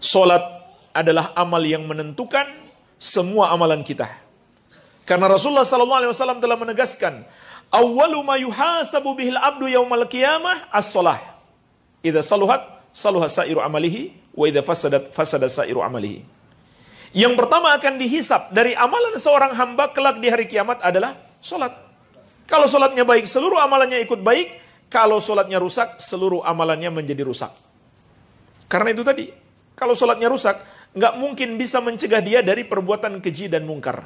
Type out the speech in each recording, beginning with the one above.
Solat adalah amal yang menentukan semua amalan kita. Karena Rasulullah sallallahu alaihi wasallam telah menegaskan, "Awwalu ma yuhasabu bihil abdu yaumal qiyamah as-shalah." Idza saluhat, saluha sairu amalihi, wa idza fasadat, fasada sairu amalihi. Yang pertama akan dihisap dari amalan seorang hamba kelak di hari kiamat adalah solat. Kalau solatnya baik, seluruh amalannya ikut baik. Kalau solatnya rusak, seluruh amalannya menjadi rusak. Karena itu tadi, kalau sholatnya rusak, nggak mungkin bisa mencegah dia dari perbuatan keji dan mungkar.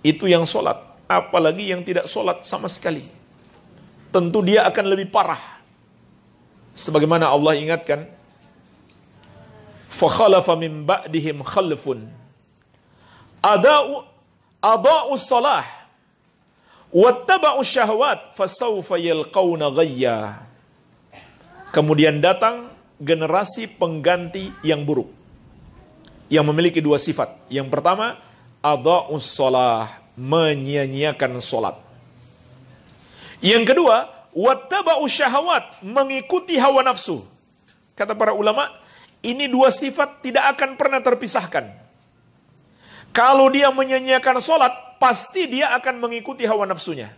Itu yang sholat, apalagi yang tidak sholat sama sekali. Tentu dia akan lebih parah. Sebagaimana Allah ingatkan, فَخَلَفَ مِنْ بَعْدِهِمْ خَلْفٌ أَدَاءُ أَضَاءُ الصَّلَاحِ وَاتَّبَعُ الشَّهَوَاتِ فَسَوْفَ يَلْقَوْنَ غَيَّا Kemudian datang generasi pengganti yang buruk. Yang memiliki dua sifat. Yang pertama, adha'us sholah, menyia-nyiakan sholat. Yang kedua, wataba syahawat, mengikuti hawa nafsu. Kata para ulama, ini dua sifat tidak akan pernah terpisahkan. Kalau dia menyanyiakan sholat, pasti dia akan mengikuti hawa nafsunya.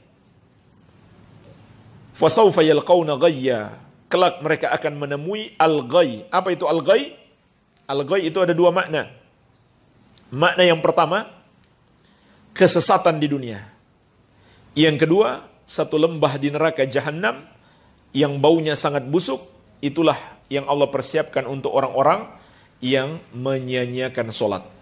فَسَوْفَ يَلْقَوْنَ غَيَّا kelak mereka akan menemui al ghay Apa itu al ghay al ghay itu ada dua makna. Makna yang pertama, kesesatan di dunia. Yang kedua, satu lembah di neraka jahanam yang baunya sangat busuk, itulah yang Allah persiapkan untuk orang-orang yang menyanyiakan solat.